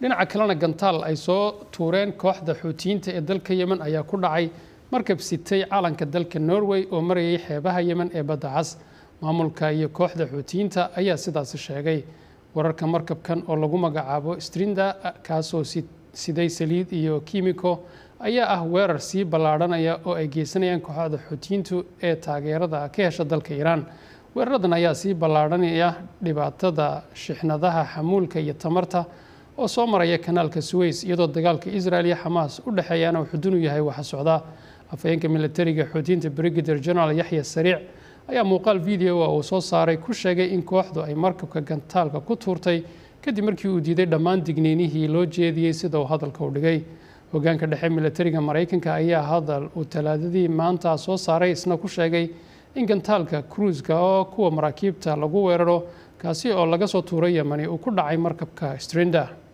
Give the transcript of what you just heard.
dhinaca kalena gantaal ay soo tuureen kooxda xuutiyiinta ee dalka yemen ayaa ku dhacay markab sitay calanka dalka norway oo marayay xeebaha yemen ee badda cas maamulka iyo kooxda xuutiyiinta ayaa sidaasi sheegay wararka markabkan oo lagu magacaabo strinda kaasoo siday saliid iyo kiimiko ayaa ah weerar sii ballaadhanaya oo ay geysanayaan kooxda xuutiyiintu ee taageerada ka hesha dalka iiraan weeraradan ayaa sii ballaadhanaya dhibaatada shixnadaha xamuulka iyo tamarta oo soo maraya kanaalka suweys iyadoo dagaalka israel iyo xamaas u dhexeeyaana uu xudun u yahay waxa socdaa afhayeenka milatariga xoutiyiinta brigadir general yaxya sariic ayaa muuqaal video a ah uu soo saaray ku sheegay in kooxdu ay markabka gantaalka ku tuurtay kadib markii uu diiday dhammaan digniinihii loo jeediyey sida uu hadalka u dhigay hogaanka dhexe milatariga maraykanka ayaa hadal uu talaadadii maanta soo saaray isna ku sheegay in gantaalka kruiska oo kuwa maraakiibta lagu weeraro kaasi oo laga soo tuuray yemani uu ku dhacay markabka strenda